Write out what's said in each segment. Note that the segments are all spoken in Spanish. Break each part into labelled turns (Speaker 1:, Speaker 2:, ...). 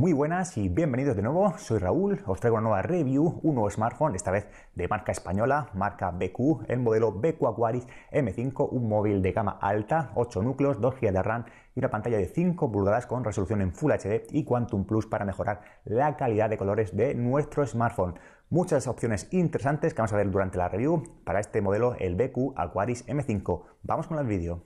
Speaker 1: Muy buenas y bienvenidos de nuevo, soy Raúl, os traigo una nueva review, un nuevo smartphone, esta vez de marca española, marca BQ, el modelo BQ Aquaris M5, un móvil de gama alta, 8 núcleos, 2 GB de RAM y una pantalla de 5 pulgadas con resolución en Full HD y Quantum Plus para mejorar la calidad de colores de nuestro smartphone. Muchas opciones interesantes que vamos a ver durante la review para este modelo, el BQ Aquaris M5. Vamos con el vídeo.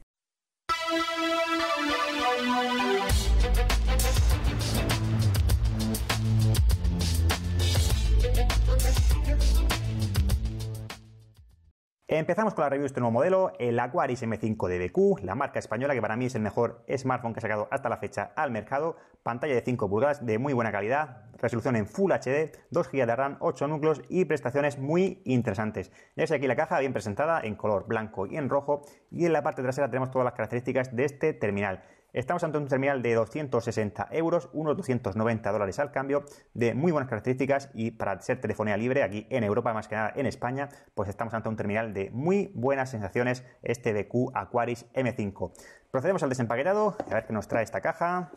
Speaker 1: Empezamos con la review de este nuevo modelo, el Aquaris M5 DBQ, la marca española que para mí es el mejor smartphone que ha sacado hasta la fecha al mercado, pantalla de 5 pulgadas de muy buena calidad, resolución en Full HD, 2 GB de RAM, 8 núcleos y prestaciones muy interesantes. Ya aquí la caja bien presentada en color blanco y en rojo y en la parte trasera tenemos todas las características de este terminal. Estamos ante un terminal de 260 euros, unos 290 dólares al cambio, de muy buenas características y para ser telefonía libre aquí en Europa, más que nada en España, pues estamos ante un terminal de muy buenas sensaciones, este BQ Aquaris M5. Procedemos al desempaquetado, a ver qué nos trae esta caja.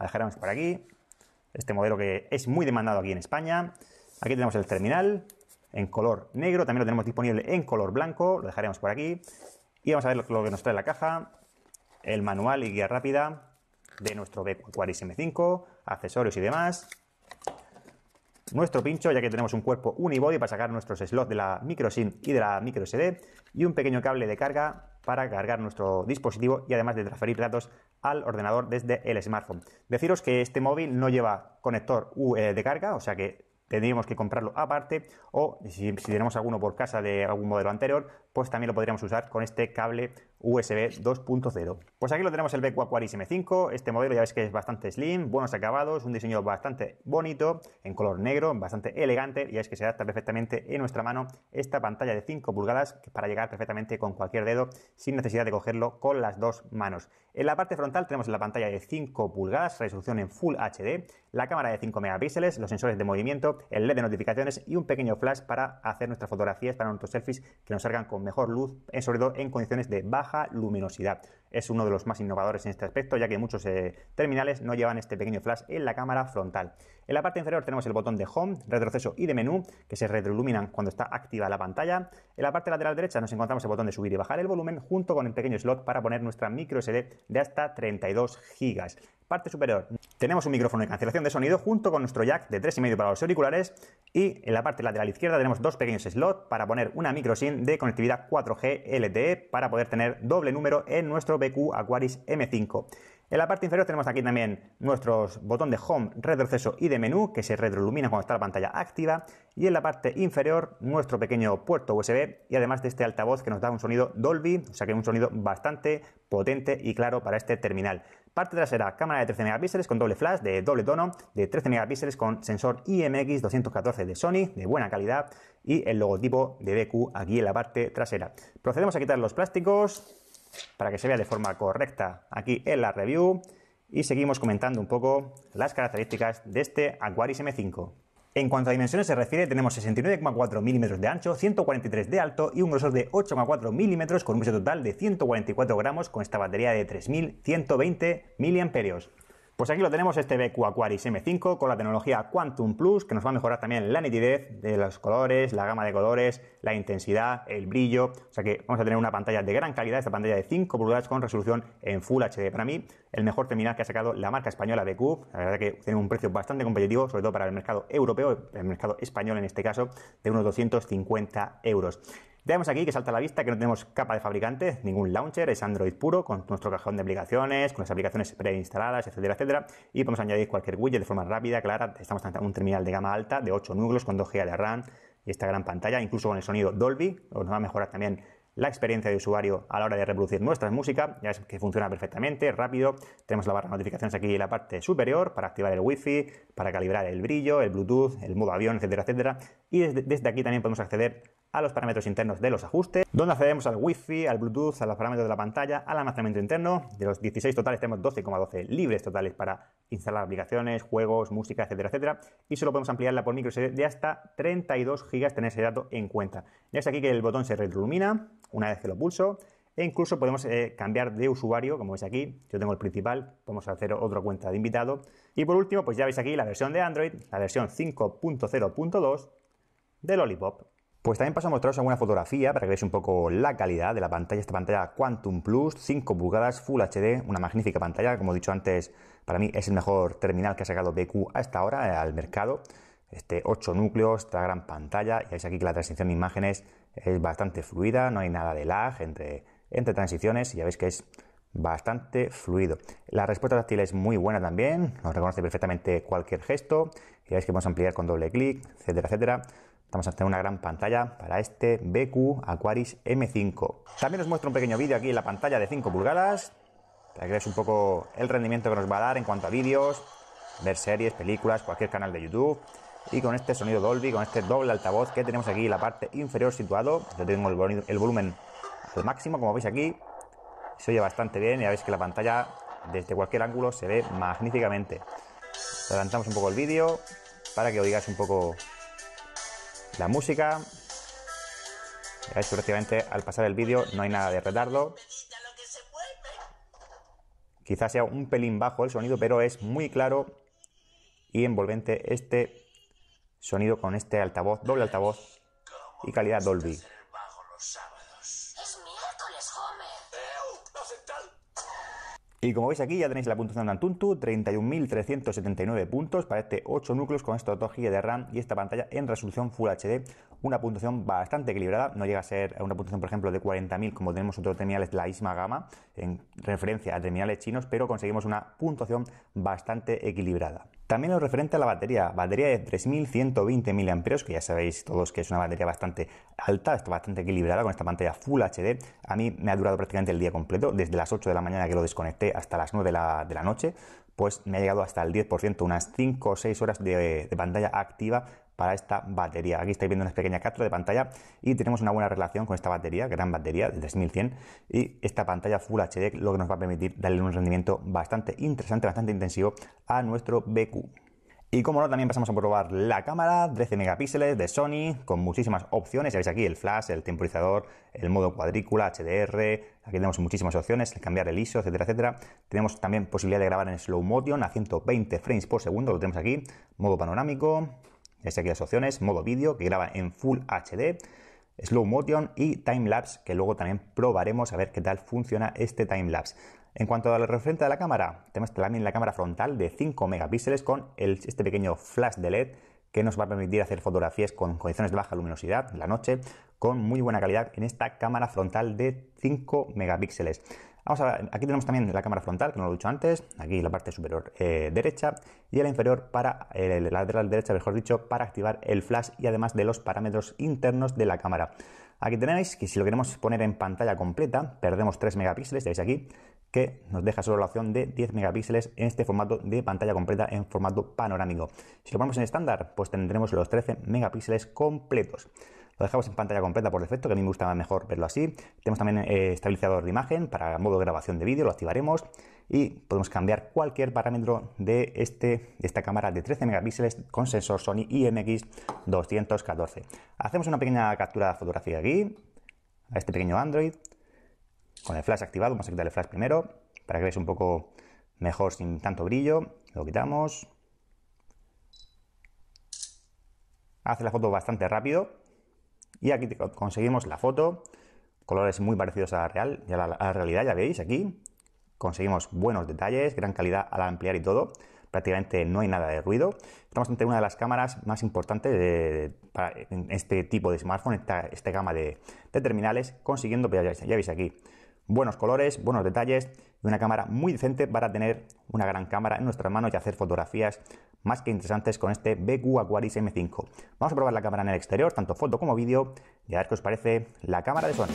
Speaker 1: La dejaremos por aquí. Este modelo que es muy demandado aquí en España. Aquí tenemos el terminal en color negro, también lo tenemos disponible en color blanco, lo dejaremos por aquí. Y vamos a ver lo que nos trae la caja el manual y guía rápida de nuestro Aquaris M5, accesorios y demás. Nuestro pincho, ya que tenemos un cuerpo unibody para sacar nuestros slots de la Micro SIM y de la microSD, y un pequeño cable de carga para cargar nuestro dispositivo y además de transferir datos al ordenador desde el smartphone. Deciros que este móvil no lleva conector eh, de carga, o sea que tendríamos que comprarlo aparte o si, tenemos alguno por casa de algún modelo anterior, pues también lo podríamos usar con este cable USB 2.0. Pues aquí lo tenemos el BQ Aquaris M5, este modelo ya ves que es bastante slim, buenos acabados, un diseño bastante bonito, en color negro, bastante elegante, y es que se adapta perfectamente en nuestra mano esta pantalla de 5 pulgadas para llegar perfectamente con cualquier dedo sin necesidad de cogerlo con las dos manos. En la parte frontal tenemos la pantalla de 5 pulgadas, resolución en Full HD, la cámara de 5 megapíxeles, los sensores de movimiento, el LED de notificaciones y un pequeño flash para hacer nuestras fotografías, para nuestros selfies que nos salgan con mejor luz, eh, sobre todo en condiciones de baja luminosidad. Es uno de los más innovadores en este aspecto, ya que muchos eh, terminales no llevan este pequeño flash en la cámara frontal. En la parte inferior tenemos el botón de Home, retroceso y de menú, que se retroiluminan cuando está activa la pantalla. En la parte lateral derecha nos encontramos el botón de subir y bajar el volumen, junto con el pequeño slot para poner nuestra micro SD de hasta 32 GB. Parte superior tenemos un micrófono de cancelación de sonido junto con nuestro jack de 3,5 para los auriculares y en la parte lateral izquierda tenemos dos pequeños slots para poner una micro SIM de conectividad 4G LTE para poder tener doble número en nuestro BQ Aquaris M5. En la parte inferior tenemos aquí también nuestros botón de Home, retroceso y de menú, que se retroilumina cuando está la pantalla activa. Y en la parte inferior nuestro pequeño puerto USB y además de este altavoz que nos da un sonido Dolby, o sea que un sonido bastante potente y claro para este terminal. Parte trasera, cámara de 13 megapíxeles con doble flash de doble tono, de 13 megapíxeles con sensor IMX 214 de Sony, de buena calidad, y el logotipo de BQ aquí en la parte trasera. Procedemos a quitar los plásticos para que se vea de forma correcta aquí en la review y seguimos comentando un poco las características de este Aquaris M5. En cuanto a dimensiones se refiere, tenemos 69,4 milímetros de ancho, 143 de alto y un grosor de 8,4 milímetros con un peso total de 144 gramos con esta batería de 3120 miliamperios. Pues aquí lo tenemos, este BQ Aquaris M5 con la tecnología Quantum Plus, que nos va a mejorar también la nitidez de los colores, la gama de colores, la intensidad, el brillo. O sea que vamos a tener una pantalla de gran calidad, esta pantalla de 5 pulgadas con resolución en Full HD. Para mí el mejor terminal que ha sacado la marca española bq. La verdad que tiene un precio bastante competitivo, sobre todo para el mercado europeo, el mercado español en este caso, de unos 250 euros. Veamos aquí que salta a la vista que no tenemos capa de fabricante, ningún launcher, es Android puro, con nuestro cajón de aplicaciones, con las aplicaciones preinstaladas, etcétera, etcétera. Y podemos añadir cualquier widget de forma rápida, clara. Estamos ante un terminal de gama alta, de 8 núcleos, con 2 GB de RAM y esta gran pantalla, incluso con el sonido Dolby, nos va a mejorar también la experiencia de usuario a la hora de reproducir nuestra música. Ya ves que funciona perfectamente, rápido. Tenemos la barra de notificaciones aquí en la parte superior para activar el wifi para calibrar el brillo, el Bluetooth, el modo avión, etcétera, etcétera. Y desde aquí también podemos acceder a los parámetros internos de los ajustes, donde accedemos al Wi-Fi, al Bluetooth, a los parámetros de la pantalla, al almacenamiento interno. De los 16 totales tenemos 12,12 libres totales para instalar aplicaciones, juegos, música, etcétera, etcétera. Y solo podemos ampliarla por microSD de hasta 32 GB, tener ese dato en cuenta. Ya es aquí que el botón se retroilumina una vez que lo pulso. E incluso podemos eh, cambiar de usuario, como veis aquí, yo tengo el principal, podemos hacer otra cuenta de invitado. Y por último, pues ya veis aquí la versión de Android, la versión 5.0.2 del Lollipop. Pues también paso a mostraros alguna fotografía para que veáis un poco la calidad de la pantalla. Esta pantalla Quantum Plus, 5 pulgadas, Full HD, una magnífica pantalla. Como he dicho antes, para mí es el mejor terminal que ha sacado BQ hasta ahora eh, al mercado. Este 8 núcleos, esta gran pantalla. Y veis aquí que la transición de imágenes es bastante fluida, no hay nada de lag entre, entre transiciones. Y ya veis que es bastante fluido. La respuesta táctil es muy buena también, nos reconoce perfectamente cualquier gesto, ya veis que a ampliar con doble clic, etcétera, etcétera. Vamos a hacer una gran pantalla para este BQ Aquaris M5. También os muestro un pequeño vídeo aquí en la pantalla de 5 pulgadas, para que veáis un poco el rendimiento que nos va a dar en cuanto a vídeos, ver series, películas, cualquier canal de YouTube. Y con este sonido Dolby, con este doble altavoz que tenemos aquí en la parte inferior situado, yo tengo el, volumen al máximo, como veis aquí, se oye bastante bien, y ya veis que la pantalla desde cualquier ángulo se ve magníficamente. Adelantamos un poco el vídeo para que oigáis un poco la música. prácticamente al pasar el vídeo no hay nada de retardo. Quizás sea un pelín bajo el sonido, pero es muy claro y envolvente este sonido con este altavoz, doble altavoz y calidad Dolby. Y como veis aquí ya tenéis la puntuación de Antuntu, 31.379 puntos para este 8 núcleos con estos 2 GB de RAM y esta pantalla en resolución Full HD, una puntuación bastante equilibrada, no llega a ser una puntuación por ejemplo de 40.000 como tenemos otros terminales de la misma gama en referencia a terminales chinos, pero conseguimos una puntuación bastante equilibrada. También lo referente a la batería, batería de 3120 mAh, que ya sabéis todos que es una batería bastante alta, está bastante equilibrada con esta pantalla Full HD. A mí me ha durado prácticamente el día completo, desde las 8 de la mañana que lo desconecté hasta las 9 de la, noche, pues me ha llegado hasta el 10%, unas 5 o 6 horas de, de pantalla activa para esta batería. Aquí estáis viendo una pequeña captura de pantalla y tenemos una buena relación con esta batería, gran batería de 3100 y esta pantalla Full HD lo que nos va a permitir darle un rendimiento bastante interesante, bastante intensivo a nuestro BQ. Y como no, también pasamos a probar la cámara 13 megapíxeles de Sony con muchísimas opciones. Ya veis aquí el flash, el temporizador, el modo cuadrícula, HDR. Aquí tenemos muchísimas opciones, cambiar el ISO, etcétera, etcétera. Tenemos también posibilidad de grabar en slow motion a 120 frames por segundo, lo tenemos aquí. Modo panorámico, sé este aquí las opciones, modo vídeo, que graba en Full HD, Slow Motion y time lapse que luego también probaremos a ver qué tal funciona este time lapse En cuanto a la referente de la cámara, tenemos también la cámara frontal de 5 megapíxeles con este pequeño flash de LED que nos va a permitir hacer fotografías con condiciones de baja luminosidad, la noche, con muy buena calidad en esta cámara frontal de 5 megapíxeles. Vamos aquí tenemos también la cámara frontal, que no lo he dicho antes, aquí la parte superior eh, derecha y la inferior para, el eh, lateral derecha, mejor dicho, para activar el flash y además de los parámetros internos de la cámara. Aquí tenéis que si lo queremos poner en pantalla completa, perdemos 3 megapíxeles, ya veis aquí, que nos deja solo la opción de 10 megapíxeles en este formato de pantalla completa en formato panorámico. Si lo ponemos en estándar, pues tendremos los 13 megapíxeles completos. Lo dejamos en pantalla completa por defecto, que a mí me gustaba mejor verlo así. Tenemos también eh, estabilizador de imagen para modo grabación de vídeo, lo activaremos y podemos cambiar cualquier parámetro de, este, esta cámara de 13 megapíxeles con sensor Sony IMX214. Hacemos una pequeña captura de fotografía aquí, a este pequeño Android, con el flash activado, vamos a quitar el flash primero, para que veáis un poco mejor sin tanto brillo, lo quitamos. Hace la foto bastante rápido, y aquí conseguimos la foto, colores muy parecidos a la real, a la, realidad, ya veis aquí. Conseguimos buenos detalles, gran calidad al ampliar y todo prácticamente no hay nada de ruido. Estamos ante una de las cámaras más importantes de, para este tipo de smartphone, esta, esta gama de, terminales, consiguiendo, pues ya, ya veis aquí, buenos colores, buenos detalles y una cámara muy decente para tener una gran cámara en nuestras manos y hacer fotografías más que interesantes con este BQ Aquaris M5. Vamos a probar la cámara en el exterior, tanto foto como vídeo, y a ver qué os parece la cámara de Sony.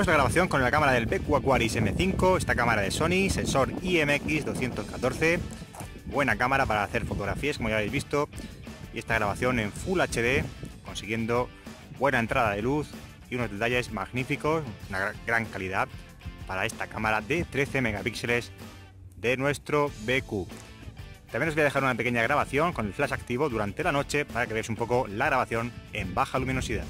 Speaker 1: esta grabación con la cámara del BQ Aquaris M5, esta cámara de Sony, sensor IMX214, buena cámara para hacer fotografías como ya habéis visto, y esta grabación en Full HD, consiguiendo buena entrada de luz y unos detalles magníficos, una gran calidad para esta cámara de 13 megapíxeles de nuestro BQ. También os voy a dejar una pequeña grabación con el flash activo durante la noche para que veáis un poco la grabación en baja luminosidad.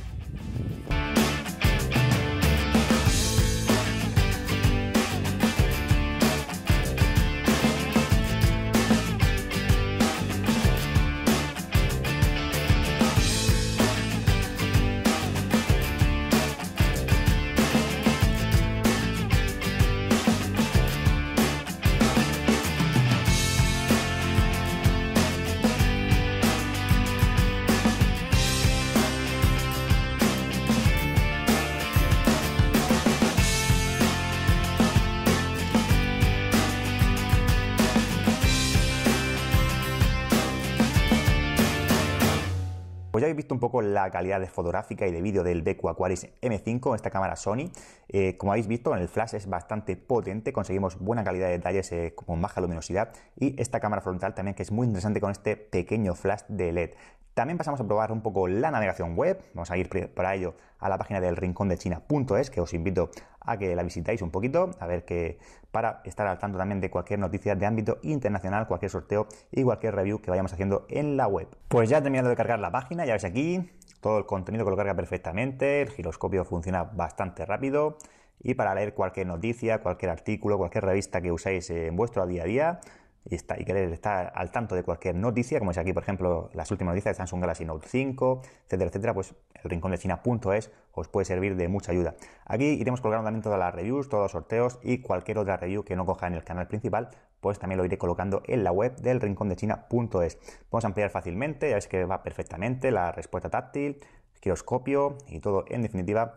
Speaker 1: visto un poco la calidad de fotográfica y de vídeo del BQ Aquaris M5, esta cámara Sony. Eh, como habéis visto, en el flash es bastante potente, conseguimos buena calidad de detalles eh, con baja luminosidad y esta cámara frontal también que es muy interesante con este pequeño flash de LED. También pasamos a probar un poco la navegación web. Vamos a ir para ello a la página del rincondeChina.es, que os invito a que la visitáis un poquito, a ver que para estar al tanto también de cualquier noticia de ámbito internacional, cualquier sorteo y cualquier review que vayamos haciendo en la web. Pues ya terminando de cargar la página, ya veis aquí, todo el contenido que lo carga perfectamente, el giroscopio funciona bastante rápido y para leer cualquier noticia, cualquier artículo, cualquier revista que usáis en vuestro día a día, y, está, querer estar al tanto de cualquier noticia, como es aquí, por ejemplo, las últimas noticias de Samsung Galaxy Note 5, etcétera, etcétera, pues el rincón de China.es os puede servir de mucha ayuda. Aquí iremos colocando también todas las reviews, todos los sorteos y cualquier otra review que no coja en el canal principal, pues también lo iré colocando en la web del rincón de China.es. a ampliar fácilmente, ya veis que va perfectamente la respuesta táctil, giroscopio y todo, en definitiva,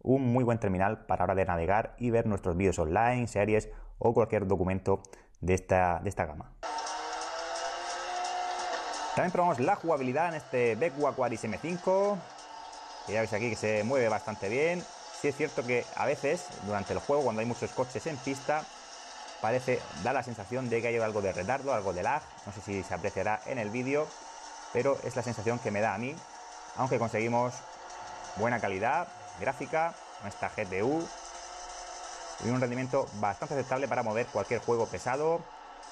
Speaker 1: un muy buen terminal para hora de navegar y ver nuestros vídeos online, series o cualquier documento de esta, gama. También probamos la jugabilidad en este Beku Aquaris M5. Que ya veis aquí que se mueve bastante bien. Sí es cierto que a veces durante el juego, cuando hay muchos coches en pista, parece, da la sensación de que hay algo de retardo, algo de lag. No sé si se apreciará en el vídeo, pero es la sensación que me da a mí. Aunque conseguimos buena calidad gráfica, con esta GTU, un rendimiento bastante aceptable para mover cualquier juego pesado.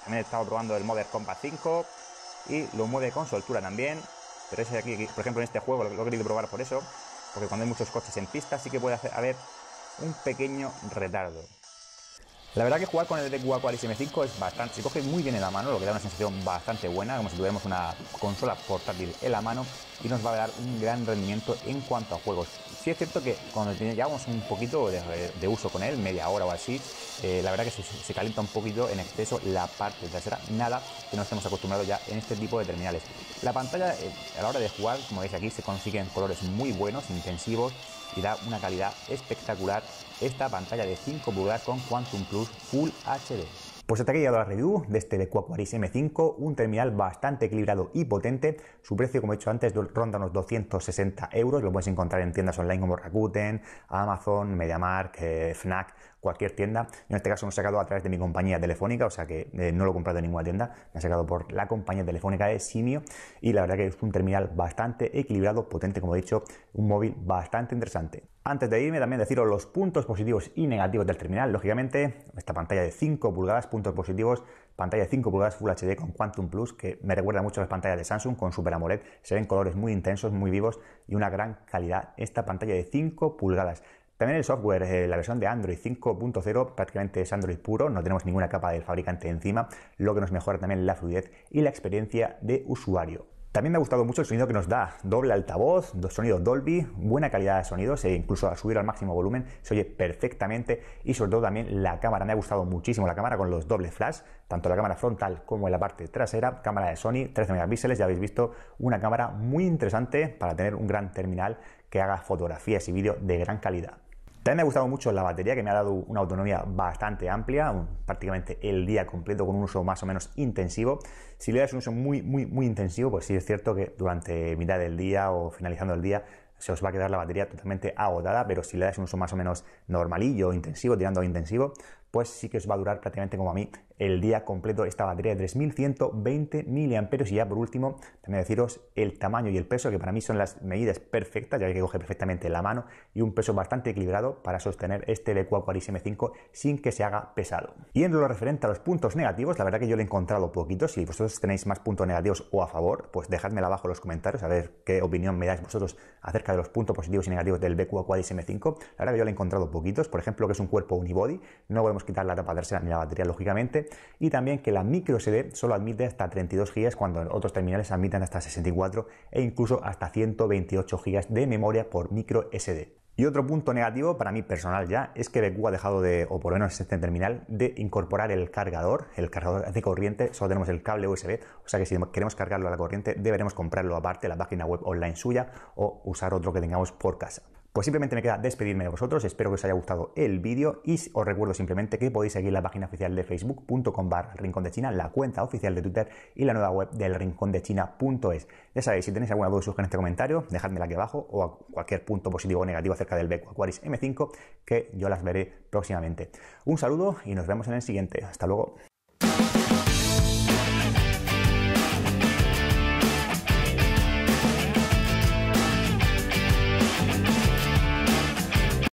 Speaker 1: También he estado probando el Modern Combat 5 y lo mueve con soltura también. Pero ese de aquí, por ejemplo, en este juego lo he querido probar por eso, porque cuando hay muchos coches en pista sí que puede haber un pequeño retardo. La verdad que jugar con el Deck Waco 5 es bastante, se coge muy bien en la mano, lo que da una sensación bastante buena, como si tuviéramos una consola portátil en la mano y nos va a dar un gran rendimiento en cuanto a juegos. Sí es cierto que cuando llevamos un poquito de, uso con él, media hora o así, eh, la verdad que se, calienta un poquito en exceso la parte trasera, nada que no estemos acostumbrados ya en este tipo de terminales. La pantalla eh, a la hora de jugar, como veis aquí, se consiguen colores muy buenos, intensivos, y da una calidad espectacular esta pantalla de 5 pulgadas con Quantum Plus Full HD. Pues hasta aquí ha llegado la review de este de Aquaris M5, un terminal bastante equilibrado y potente. Su precio, como he dicho antes, ronda unos 260 euros. Lo puedes encontrar en tiendas online como Rakuten, Amazon, MediaMark, eh, Fnac cualquier tienda. en este caso lo he sacado a través de mi compañía telefónica, o sea que eh, no lo he comprado en ninguna tienda, me ha sacado por la compañía telefónica de Simio y la verdad que es un terminal bastante equilibrado, potente, como he dicho, un móvil bastante interesante. Antes de irme, también deciros los puntos positivos y negativos del terminal. Lógicamente, esta pantalla de 5 pulgadas, puntos positivos, pantalla de 5 pulgadas Full HD con Quantum Plus, que me recuerda mucho a las pantallas de Samsung con Super AMOLED. Se ven colores muy intensos, muy vivos y una gran calidad. Esta pantalla de 5 pulgadas. También el software, eh, la versión de Android 5.0 prácticamente es Android puro, no tenemos ninguna capa del fabricante encima, lo que nos mejora también la fluidez y la experiencia de usuario. También me ha gustado mucho el sonido que nos da, doble altavoz, sonido Dolby, buena calidad de sonidos e incluso al subir al máximo volumen se oye perfectamente y sobre todo también la cámara, me ha gustado muchísimo la cámara con los doble flash, tanto la cámara frontal como en la parte trasera, cámara de Sony, 13 megapíxeles, ya habéis visto, una cámara muy interesante para tener un gran terminal que haga fotografías y vídeo de gran calidad. También me ha gustado mucho la batería, que me ha dado una autonomía bastante amplia, prácticamente el día completo con un uso más o menos intensivo. Si le das un uso muy, muy, muy intensivo, pues sí es cierto que durante mitad del día o finalizando el día se os va a quedar la batería totalmente agotada, pero si le das un uso más o menos normalillo, intensivo, tirando a intensivo, pues sí que os va a durar prácticamente como a mí el día completo esta batería de 3120 mAh. Y ya por último, también deciros el tamaño y el peso, que para mí son las medidas perfectas, ya que coge perfectamente la mano y un peso bastante equilibrado para sostener este BQ Aquaris M5 sin que se haga pesado. Y en lo referente a los puntos negativos, la verdad que yo le he encontrado poquitos. Si vosotros tenéis más puntos negativos o a favor, pues dejadmela abajo en los comentarios a ver qué opinión me dais vosotros acerca de los puntos positivos y negativos del BQ Aquaris M5. La verdad que yo le he encontrado poquitos, por ejemplo, que es un cuerpo unibody, no podemos quitar la tapa de la batería, lógicamente. Y también que la micro SD solo admite hasta 32 GB cuando otros terminales admitan hasta 64 e incluso hasta 128 GB de memoria por micro SD. Y otro punto negativo para mí personal ya es que BQ ha dejado de, o por lo menos este terminal, de incorporar el cargador, el cargador de corriente, solo tenemos el cable USB, o sea que si queremos cargarlo a la corriente deberemos comprarlo aparte, la página web online suya o usar otro que tengamos por casa. Pues simplemente me queda despedirme de vosotros, espero que os haya gustado el vídeo y os recuerdo simplemente que podéis seguir la página oficial de facebook.com barra Rincón de China, la cuenta oficial de Twitter y la nueva web del rincón de China.es. Ya sabéis, si tenéis alguna duda o sugerencia este comentario, dejadmela aquí abajo o a cualquier punto positivo o negativo acerca del Beco Aquaris M5 que yo las veré próximamente. Un saludo y nos vemos en el siguiente. Hasta luego.